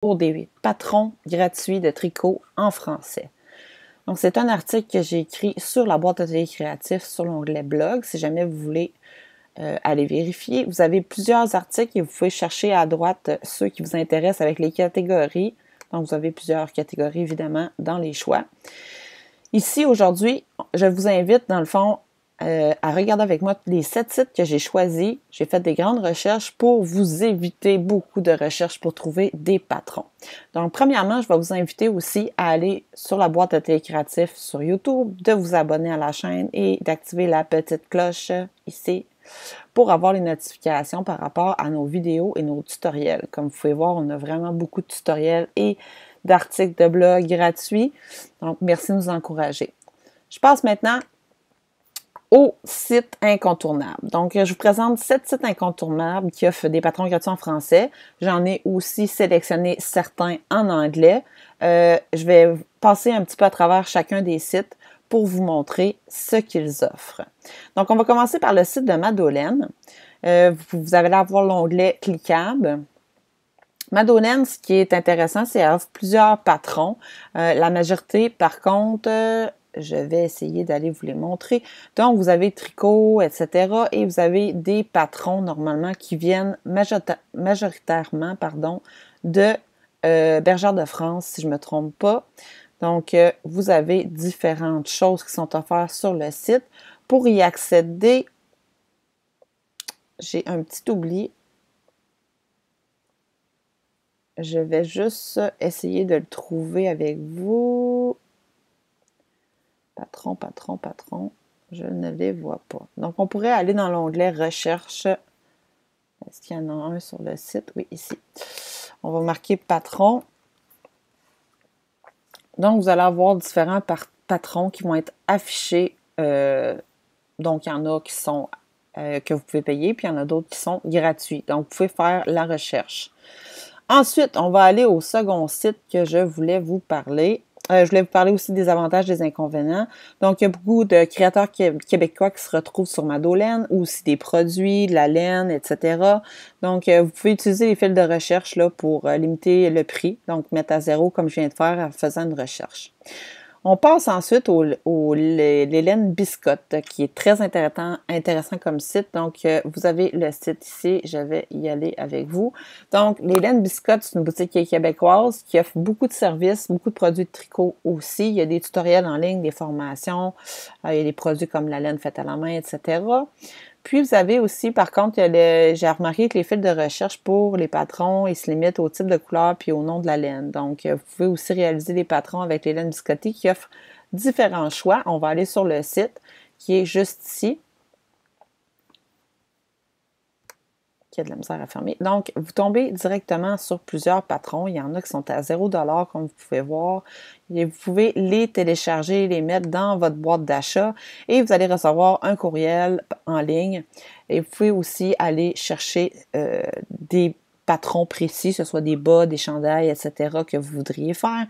pour des patrons gratuits de tricot en français. Donc, c'est un article que j'ai écrit sur la boîte télé créatif sur l'onglet blog. Si jamais vous voulez euh, aller vérifier, vous avez plusieurs articles et vous pouvez chercher à droite euh, ceux qui vous intéressent avec les catégories. Donc, vous avez plusieurs catégories évidemment dans les choix. Ici, aujourd'hui, je vous invite dans le fond euh, à regarder avec moi les sept sites que j'ai choisis. J'ai fait des grandes recherches pour vous éviter beaucoup de recherches pour trouver des patrons. Donc, premièrement, je vais vous inviter aussi à aller sur la boîte de télécréatif sur YouTube, de vous abonner à la chaîne et d'activer la petite cloche ici pour avoir les notifications par rapport à nos vidéos et nos tutoriels. Comme vous pouvez voir, on a vraiment beaucoup de tutoriels et d'articles de blog gratuits. Donc, merci de nous encourager. Je passe maintenant aux sites incontournables. Donc, je vous présente sept sites incontournables qui offrent des patrons gratuits en français. J'en ai aussi sélectionné certains en anglais. Euh, je vais passer un petit peu à travers chacun des sites pour vous montrer ce qu'ils offrent. Donc, on va commencer par le site de Madeleine. Euh, vous allez avoir l'onglet cliquable. Madolène, ce qui est intéressant, c'est qu'elle offre plusieurs patrons. Euh, la majorité, par contre, euh, je vais essayer d'aller vous les montrer. Donc, vous avez tricot, etc. Et vous avez des patrons normalement qui viennent majoritairement pardon, de euh, Bergère de France, si je ne me trompe pas. Donc, euh, vous avez différentes choses qui sont offertes sur le site. Pour y accéder, j'ai un petit oubli. Je vais juste essayer de le trouver avec vous. Patron, patron, patron, Je ne les vois pas. Donc, on pourrait aller dans l'onglet Recherche. Est-ce qu'il y en a un sur le site? Oui, ici. On va marquer patron. Donc, vous allez avoir différents patrons qui vont être affichés. Euh, donc, il y en a qui sont euh, que vous pouvez payer, puis il y en a d'autres qui sont gratuits. Donc, vous pouvez faire la recherche. Ensuite, on va aller au second site que je voulais vous parler. Euh, je voulais vous parler aussi des avantages, des inconvénients. Donc, il y a beaucoup de créateurs québécois qui se retrouvent sur Madolaine, ou aussi des produits, de la laine, etc. Donc, euh, vous pouvez utiliser les fils de recherche là, pour euh, limiter le prix. Donc, mettre à zéro comme je viens de faire en faisant une recherche. On passe ensuite au, au l'Hélène Biscotte, qui est très intéressant, intéressant comme site. Donc, euh, vous avez le site ici. Je vais y aller avec vous. Donc, l'Hélène Biscotte, c'est une boutique québécoise qui offre beaucoup de services, beaucoup de produits de tricot aussi. Il y a des tutoriels en ligne, des formations, euh, il y a des produits comme la laine faite à la main, etc. Puis, vous avez aussi, par contre, j'ai remarqué que les fils de recherche pour les patrons, ils se limitent au type de couleur puis au nom de la laine. Donc, euh, vous pouvez aussi réaliser des patrons avec les laines biscottées qui offrent différents choix. On va aller sur le site qui est juste ici. qui a de la misère à fermer. Donc, vous tombez directement sur plusieurs patrons. Il y en a qui sont à 0 comme vous pouvez voir. vous pouvez les télécharger, les mettre dans votre boîte d'achat et vous allez recevoir un courriel en ligne. Et vous pouvez aussi aller chercher euh, des patrons précis, que ce soit des bas, des chandails, etc., que vous voudriez faire.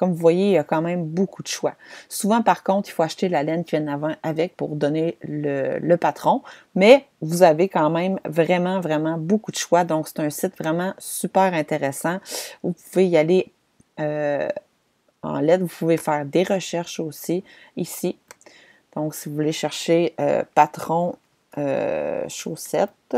Comme vous voyez, il y a quand même beaucoup de choix. Souvent, par contre, il faut acheter la laine qui vient d'avant avec pour donner le, patron, mais vous avez quand même vraiment, vraiment beaucoup de choix. Donc, c'est un site vraiment super intéressant. Vous pouvez y aller euh, en lettres. Vous pouvez faire des recherches aussi ici. Donc, si vous voulez chercher euh, patron euh, chaussettes,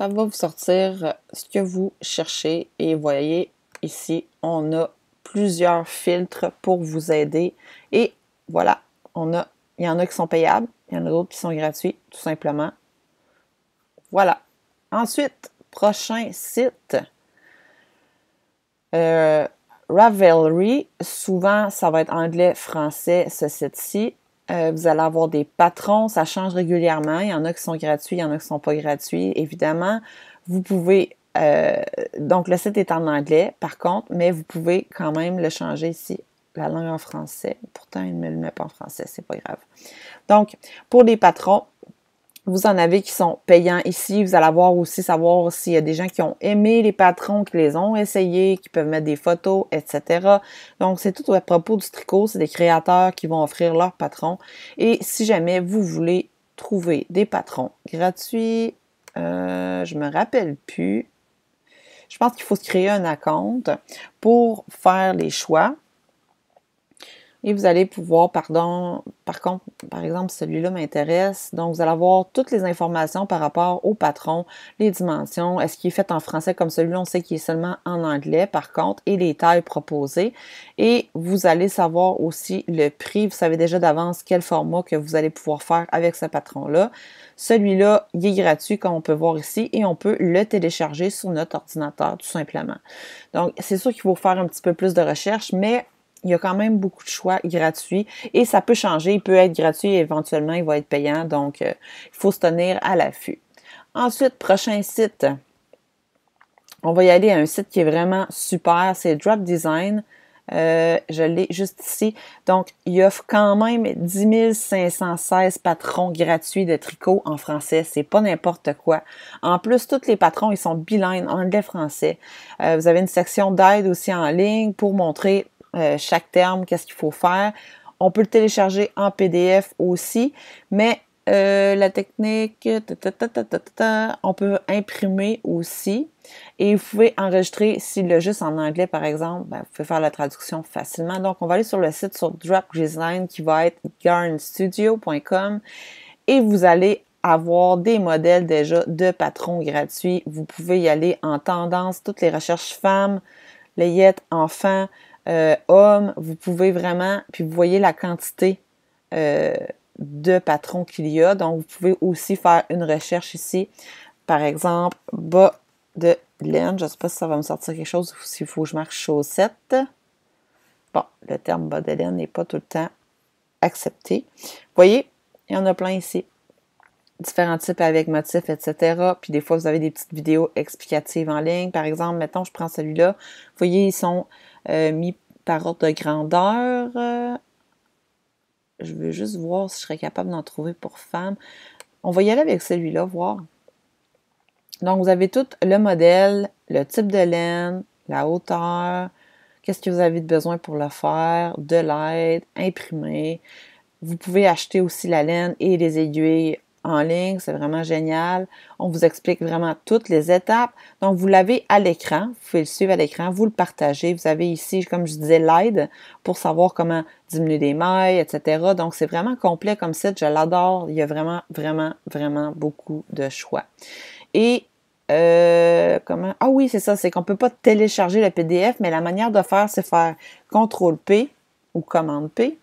ça va vous sortir euh, ce que vous cherchez. Et voyez, ici, on a plusieurs filtres pour vous aider. Et voilà, on a, il y en a qui sont payables, il y en a d'autres qui sont gratuits, tout simplement. Voilà. Ensuite, prochain site. Euh, Ravelry, souvent ça va être anglais-français ce site-ci. Euh, vous allez avoir des patrons, ça change régulièrement. Il y en a qui sont gratuits, il y en a qui sont pas gratuits, évidemment. Vous pouvez euh, donc le site est en anglais, par contre, mais vous pouvez quand même le changer ici. La langue en français. Pourtant, il ne me le met pas en français, c'est pas grave. Donc, pour les patrons, vous en avez qui sont payants ici. Vous allez avoir aussi savoir s'il y a des gens qui ont aimé les patrons, qui les ont essayés, qui peuvent mettre des photos, etc. Donc, c'est tout à propos du tricot. C'est des créateurs qui vont offrir leurs patrons. Et si jamais vous voulez trouver des patrons gratuits, je euh, je me rappelle plus. Je pense qu'il faut se créer un compte pour faire les choix. Et vous allez pouvoir, pardon, par contre, par exemple, celui-là m'intéresse. Donc, vous allez avoir toutes les informations par rapport au patron, les dimensions, est-ce qu'il est fait en français comme celui-là, on sait qu'il est seulement en anglais, par contre, et les tailles proposées. Et vous allez savoir aussi le prix. Vous savez déjà d'avance quel format que vous allez pouvoir faire avec ce patron-là. Celui-là, il est gratuit, comme on peut voir ici, et on peut le télécharger sur notre ordinateur, tout simplement. Donc, c'est sûr qu'il faut faire un petit peu plus de recherche, mais il y a quand même beaucoup de choix gratuits et ça peut changer. Il peut être gratuit et éventuellement il va être payant. Donc, euh, il faut se tenir à l'affût. Ensuite, prochain site. On va y aller à un site qui est vraiment super. C'est Drop Design. Euh, je l'ai juste ici. Donc, il offre quand même 10 516 patrons gratuits de tricot en français. C'est pas n'importe quoi. En plus, tous les patrons, ils sont bilingues, anglais-français. Euh, vous avez une section d'aide aussi en ligne pour montrer euh, chaque terme, qu'est-ce qu'il faut faire. On peut le télécharger en PDF aussi, mais euh, la technique, on peut imprimer aussi. Et vous pouvez enregistrer, s'il le juste en anglais par exemple, ben, vous pouvez faire la traduction facilement. Donc on va aller sur le site sur DropGizline qui va être garnstudio.com et vous allez avoir des modèles déjà de patrons gratuits. Vous pouvez y aller en tendance, toutes les recherches femmes, les yettes enfants, euh, homme, vous pouvez vraiment, puis vous voyez la quantité euh, de patrons qu'il y a. Donc, vous pouvez aussi faire une recherche ici. Par exemple, bas de laine. Je ne sais pas si ça va me sortir quelque chose ou s'il faut que je marche chaussette. Bon, le terme bas de laine n'est pas tout le temps accepté. Vous voyez, il y en a plein ici différents types avec motifs, etc. Puis des fois, vous avez des petites vidéos explicatives en ligne. Par exemple, mettons, je prends celui-là. Vous voyez, ils sont euh, mis par ordre de grandeur. Euh, je veux juste voir si je serais capable d'en trouver pour femme. On va y aller avec celui-là, voir. Donc, vous avez tout le modèle, le type de laine, la hauteur, qu'est-ce que vous avez besoin pour le faire, de l'aide, imprimer. Vous pouvez acheter aussi la laine et les aiguilles en ligne, c'est vraiment génial. On vous explique vraiment toutes les étapes. Donc, vous l'avez à l'écran, vous pouvez le suivre à l'écran, vous le partagez. Vous avez ici, comme je disais, l'aide pour savoir comment diminuer les mailles, etc. Donc, c'est vraiment complet comme site, je l'adore. Il y a vraiment, vraiment, vraiment beaucoup de choix. Et euh, comment? Ah oui, c'est ça, c'est qu'on ne peut pas télécharger le PDF, mais la manière de faire, c'est faire CTRL P ou commande P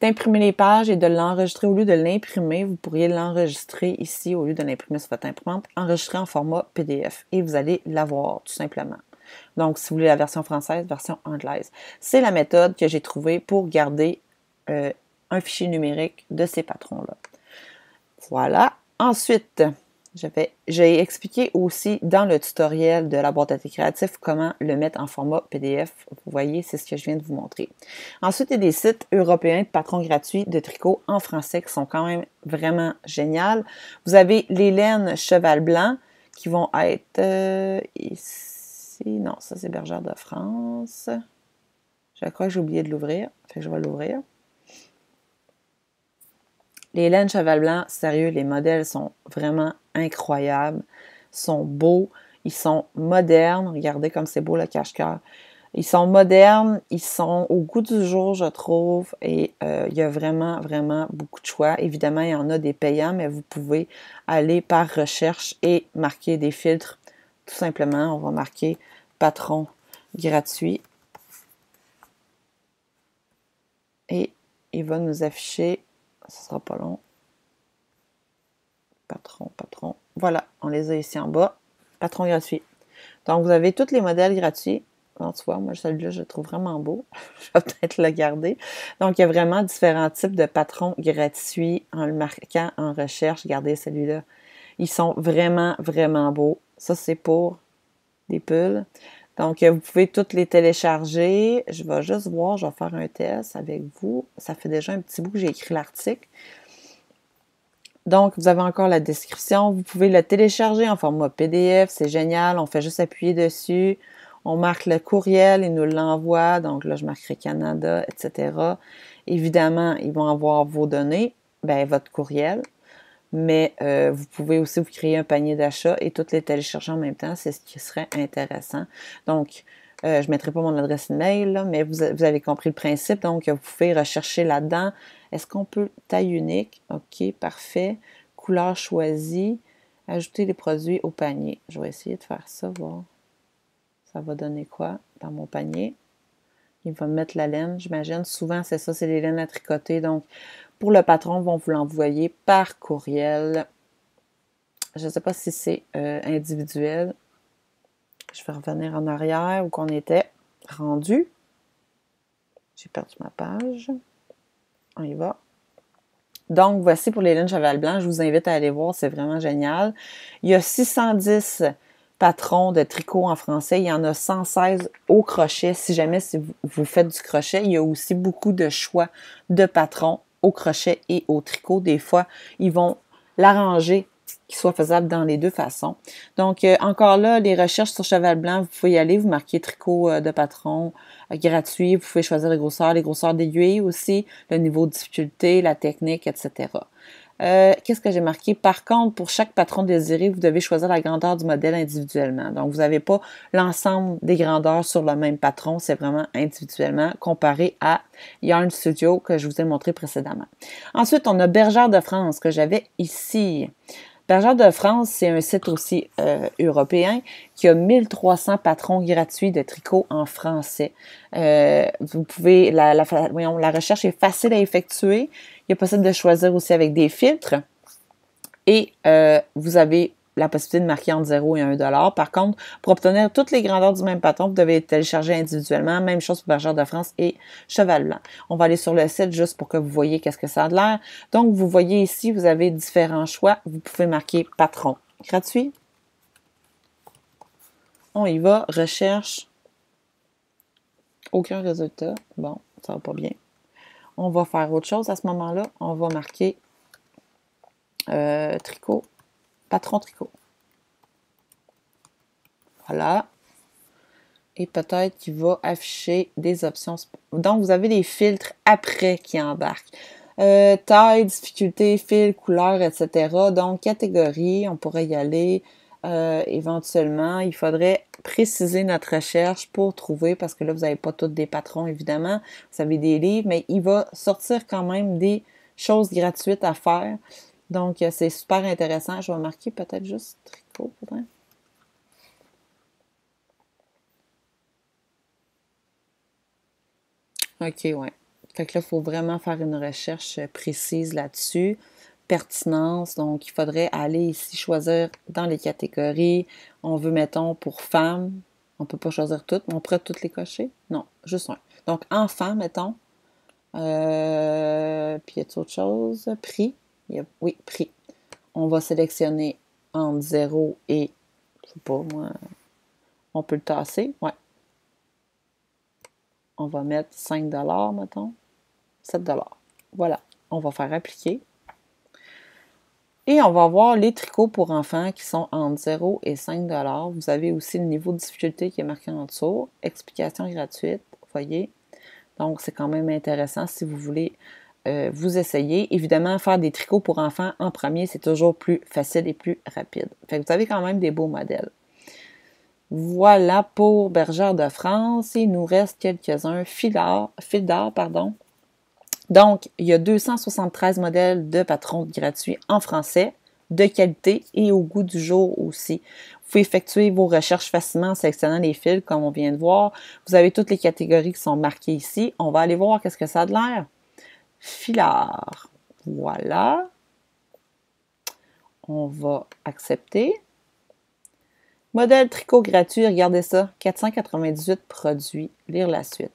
d'imprimer les pages et de l'enregistrer au lieu de l'imprimer. Vous pourriez l'enregistrer ici au lieu de l'imprimer sur votre imprimante, enregistrer en format PDF et vous allez l'avoir tout simplement. Donc, si vous voulez la version française, version anglaise. C'est la méthode que j'ai trouvée pour garder euh, un fichier numérique de ces patrons-là. Voilà. Ensuite, j'ai expliqué aussi dans le tutoriel de la boîte à thé créatif comment le mettre en format PDF. Vous voyez, c'est ce que je viens de vous montrer. Ensuite, il y a des sites européens de patrons gratuits de tricot en français qui sont quand même vraiment géniaux. Vous avez les laines cheval blanc qui vont être euh, ici. Non, ça c'est Bergère de France. Je crois que j'ai oublié de l'ouvrir. Fait je vais l'ouvrir. Les laines cheval blanc, sérieux, les modèles sont vraiment incroyables, sont beaux, ils sont modernes. Regardez comme c'est beau le cache-cœur. Ils sont modernes, ils sont au goût du jour, je trouve, et euh, il y a vraiment, vraiment beaucoup de choix. Évidemment, il y en a des payants, mais vous pouvez aller par recherche et marquer des filtres. Tout simplement, on va marquer patron gratuit. Et il va nous afficher ne sera pas long. Patron, patron. Voilà, on les a ici en bas. Patron gratuit. Donc, vous avez tous les modèles gratuits. En tu vois, moi, celui-là, je le trouve vraiment beau. je vais peut-être le garder. Donc, il y a vraiment différents types de patrons gratuits en le marquant en recherche. Gardez celui-là. Ils sont vraiment, vraiment beaux. Ça, c'est pour des pulls. Donc, euh, vous pouvez toutes les télécharger. Je vais juste voir, je vais faire un test avec vous. Ça fait déjà un petit bout que j'ai écrit l'article. Donc, vous avez encore la description. Vous pouvez la télécharger en format PDF. C'est génial. On fait juste appuyer dessus. On marque le courriel, il nous l'envoie. Donc là, je marquerai Canada, etc. Évidemment, ils vont avoir vos données, ben, votre courriel, mais euh, vous pouvez aussi vous créer un panier d'achat et toutes les télécharger en même temps, c'est ce qui serait intéressant. Donc, euh, je ne mettrai pas mon adresse email, là, mais vous, vous, avez compris le principe. Donc, vous pouvez rechercher là-dedans. Est-ce qu'on peut taille unique? OK, parfait. Couleur choisie. Ajouter les produits au panier. Je vais essayer de faire ça, voir. Ça va donner quoi dans mon panier? il va mettre la laine, j'imagine. Souvent, c'est ça, c'est les laines à tricoter. Donc, pour le patron, ils vont vous l'envoyer par courriel. Je ne sais pas si c'est euh, individuel. Je vais revenir en arrière où qu'on était rendu. J'ai perdu ma page. On y va. Donc, voici pour les laines cheval blanc. Je vous invite à aller voir, c'est vraiment génial. Il y a 610 Patron de tricot en français. Il y en a 116 au crochet. Si jamais si vous faites du crochet, il y a aussi beaucoup de choix de patrons au crochet et au tricot. Des fois, ils vont l'arranger qu'il soit faisable dans les deux façons. Donc, euh, encore là, les recherches sur cheval blanc, vous pouvez y aller, vous marquez tricot euh, de patron euh, gratuit, vous pouvez choisir les grosseurs, les grosseurs d'aiguilles aussi, le niveau de difficulté, la technique, etc. Euh, qu'est-ce que j'ai marqué? Par contre, pour chaque patron désiré, vous devez choisir la grandeur du modèle individuellement. Donc, vous n'avez pas l'ensemble des grandeurs sur le même patron, c'est vraiment individuellement comparé à Yarn Studio que je vous ai montré précédemment. Ensuite, on a Bergère de France que j'avais ici. Bergère de France, c'est un site aussi euh, européen qui a 1300 patrons gratuits de tricot en français. Euh, vous pouvez, la recherche est facile à effectuer. Il est possible de choisir aussi avec des filtres. Et euh, vous avez la possibilité de marquer entre 0 et 1 Par contre, pour obtenir toutes les grandeurs du même patron, vous devez télécharger individuellement. Même chose pour Bergère de France et Cheval Blanc. On va aller sur le site juste pour que vous voyez qu'est-ce que ça a de l'air. Donc, vous voyez ici, vous avez différents choix. Vous pouvez marquer patron gratuit. On y va. Recherche. Aucun résultat. Bon, ça va pas bien. On va faire autre chose à ce moment-là. On va marquer euh, tricot, patron tricot. Voilà. Et peut-être qu'il va afficher des options. Donc, vous avez des filtres après qui embarquent. Euh, taille, difficulté, fil, couleur, etc. Donc, catégorie, on pourrait y aller. Euh, éventuellement, il faudrait préciser notre recherche pour trouver, parce que là, vous n'avez pas tous des patrons, évidemment, vous avez des livres, mais il va sortir quand même des choses gratuites à faire. Donc, euh, c'est super intéressant. Je vais marquer peut-être juste tricot, hein. OK, ouais. Fait que là, il faut vraiment faire une recherche précise là-dessus pertinence. Donc, il faudrait aller ici choisir dans les catégories. On veut, mettons, pour femmes. On ne peut pas choisir toutes, mais on pourrait toutes les cocher. Non, juste un. Donc, enfant, mettons. puis euh, puis, y a autre chose? Prix. oui, prix. On va sélectionner entre 0 et, je sais pas moi, on peut le tasser. Ouais. On va mettre 5 mettons. 7 Voilà. On va faire appliquer. Et on va voir les tricots pour enfants qui sont entre 0 et 5 Vous avez aussi le niveau de difficulté qui est marqué en dessous. Explication gratuite, voyez. Donc, c'est quand même intéressant si vous voulez euh, vous essayer. Évidemment, faire des tricots pour enfants en premier, c'est toujours plus facile et plus rapide. Fait vous avez quand même des beaux modèles. Voilà pour Bergère de France. Il nous reste quelques-uns. fil d'or, pardon, donc, il y a 273 modèles de patrons gratuits en français, de qualité et au goût du jour aussi. Vous pouvez effectuer vos recherches facilement en sélectionnant les fils, comme on vient de voir. Vous avez toutes les catégories qui sont marquées ici. On va aller voir qu'est-ce que ça a de l'air. Filard. Voilà. On va accepter. Modèle tricot gratuit, regardez ça, 498 produits. Lire la suite.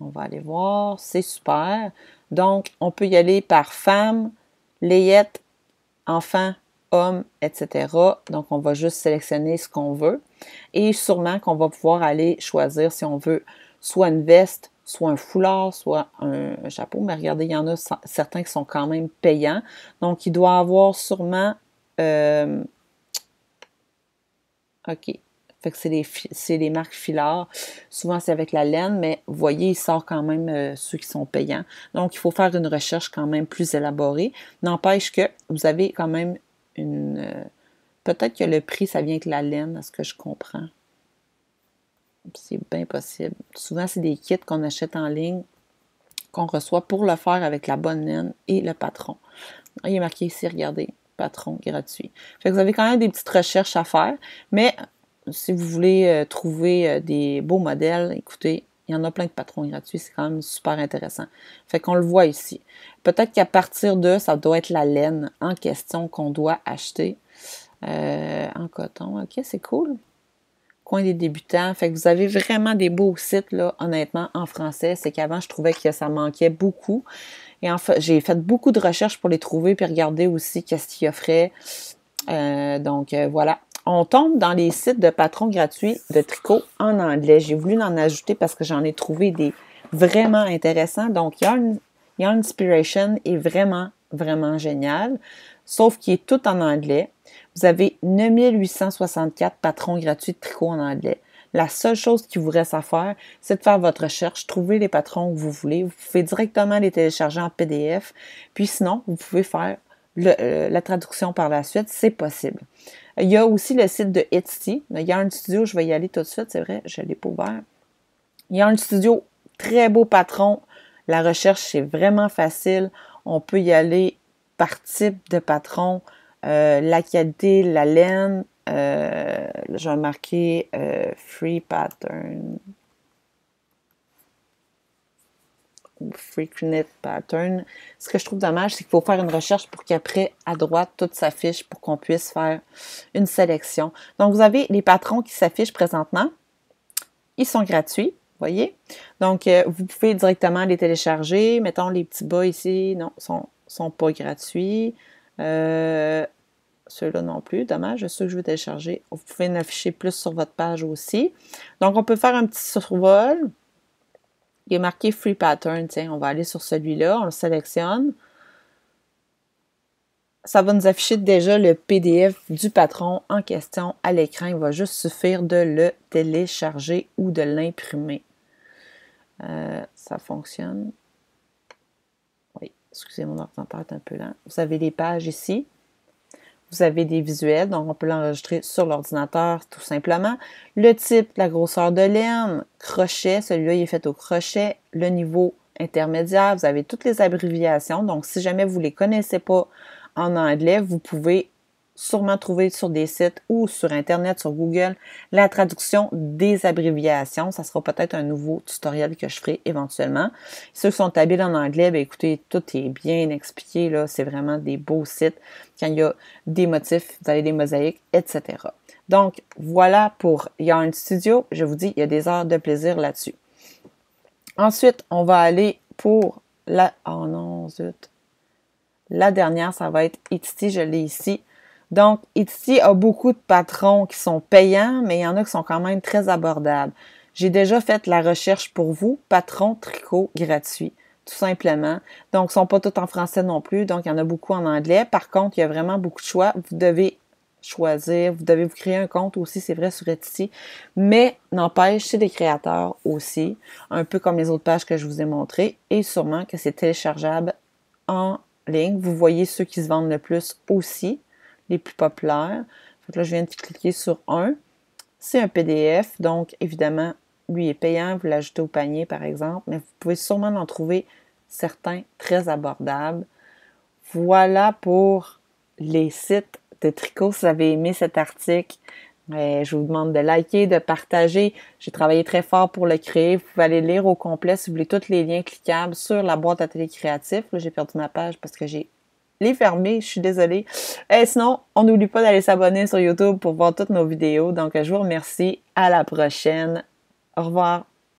On va aller voir, c'est super. Donc, on peut y aller par femme, layette, enfant, homme, etc. Donc, on va juste sélectionner ce qu'on veut. Et sûrement qu'on va pouvoir aller choisir si on veut soit une veste, soit un foulard, soit un chapeau. Mais regardez, il y en a certains qui sont quand même payants. Donc, il doit avoir sûrement... Euh, OK. Fait que c'est des, marques filards. Souvent, c'est avec la laine, mais vous voyez, il sort quand même euh, ceux qui sont payants. Donc, il faut faire une recherche quand même plus élaborée. N'empêche que vous avez quand même une... Euh, peut-être que le prix, ça vient avec la laine, à ce que je comprends. C'est bien possible. Souvent, c'est des kits qu'on achète en ligne, qu'on reçoit pour le faire avec la bonne laine et le patron. Ah, il est marqué ici, regardez, patron gratuit. Fait que vous avez quand même des petites recherches à faire, mais si vous voulez euh, trouver euh, des beaux modèles, écoutez, il y en a plein de patrons gratuits, c'est quand même super intéressant. Fait qu'on le voit ici. Peut-être qu'à partir de, ça doit être la laine en question qu'on doit acheter euh, en coton. OK, c'est cool. Coin des débutants. Fait que vous avez vraiment des beaux sites, là, honnêtement, en français. C'est qu'avant, je trouvais que ça manquait beaucoup. Et en fait, j'ai fait beaucoup de recherches pour les trouver, puis regarder aussi qu'est-ce qu'ils offraient. Euh, donc, voilà on tombe dans les sites de patrons gratuits de tricot en anglais. J'ai voulu en ajouter parce que j'en ai trouvé des vraiment intéressants. Donc, Yarn, Inspiration est vraiment, vraiment génial, sauf qu'il est tout en anglais. Vous avez 9864 patrons gratuits de tricot en anglais. La seule chose qui vous reste à faire, c'est de faire votre recherche, trouver les patrons que vous voulez. Vous pouvez directement les télécharger en PDF. Puis sinon, vous pouvez faire euh, la traduction par la suite, c'est possible. Il y a aussi le site de Etsy, Il y a un Studio, je vais y aller tout de suite, c'est vrai, je ne l'ai pas ouvert. Il y a un Studio, très beau patron. La recherche, c'est vraiment facile. On peut y aller par type de patron, euh, la qualité, la laine. Euh, je vais marquer euh, Free Pattern Freaknet Pattern. Ce que je trouve dommage, c'est qu'il faut faire une recherche pour qu'après, à droite, tout s'affiche pour qu'on puisse faire une sélection. Donc, vous avez les patrons qui s'affichent présentement. Ils sont gratuits, voyez. Donc, euh, vous pouvez directement les télécharger. Mettons les petits bas ici, non, ils sont, sont pas gratuits. Euh, ceux-là non plus, dommage, ceux que je veux télécharger. Vous pouvez en afficher plus sur votre page aussi. Donc, on peut faire un petit survol. Il est marqué Free Pattern. Tiens, on va aller sur celui-là. On le sélectionne. Ça va nous afficher déjà le PDF du patron en question à l'écran. Il va juste suffire de le télécharger ou de l'imprimer. Euh, ça fonctionne. Oui, excusez mon ordinateur est un peu lent. Vous avez les pages ici. Vous avez des visuels, donc on peut l'enregistrer sur l'ordinateur tout simplement. Le type, la grosseur de laine, crochet, celui-là il est fait au crochet, le niveau intermédiaire, vous avez toutes les abréviations. Donc si jamais vous ne les connaissez pas en anglais, vous pouvez sûrement trouver sur des sites ou sur Internet, sur Google, la traduction des abréviations. Ça sera peut-être un nouveau tutoriel que je ferai éventuellement. Ceux qui sont habiles en anglais, bien, écoutez, tout est bien expliqué. Là. C'est vraiment des beaux sites. Quand il y a des motifs, vous avez des mosaïques, etc. Donc, voilà pour Yarn Studio. Je vous dis, il y a des heures de plaisir là-dessus. Ensuite, on va aller pour la... Oh non, zut. La dernière, ça va être Ititi, je l'ai ici. Donc, Etsy a beaucoup de patrons qui sont payants, mais il y en a qui sont quand même très abordables. J'ai déjà fait la recherche pour vous, patrons tricot gratuits, tout simplement. Donc, ils sont pas tous en français non plus, donc il y en a beaucoup en anglais. Par contre, il y a vraiment beaucoup de choix. Vous devez choisir, vous devez vous créer un compte aussi, c'est vrai, sur Etsy. Mais n'empêche, c'est des créateurs aussi, un peu comme les autres pages que je vous ai montrées, et sûrement que c'est téléchargeable en ligne. Vous voyez ceux qui se vendent le plus aussi les plus populaires. je viens de cliquer sur un. C'est un PDF, donc évidemment, lui est payant, vous l'ajoutez au panier par exemple, mais vous pouvez sûrement en trouver certains très abordables. Voilà pour les sites de tricot. Si vous avez aimé cet article, ben, je vous demande de liker, de partager. J'ai travaillé très fort pour le créer. Vous pouvez aller lire au complet si vous voulez tous les liens cliquables sur la boîte à Créatif. j'ai perdu ma page parce que j'ai les fermer, je suis désolée. Et eh, sinon, on n'oublie pas d'aller s'abonner sur YouTube pour voir toutes nos vidéos. Donc, je vous remercie. À la prochaine. Au revoir.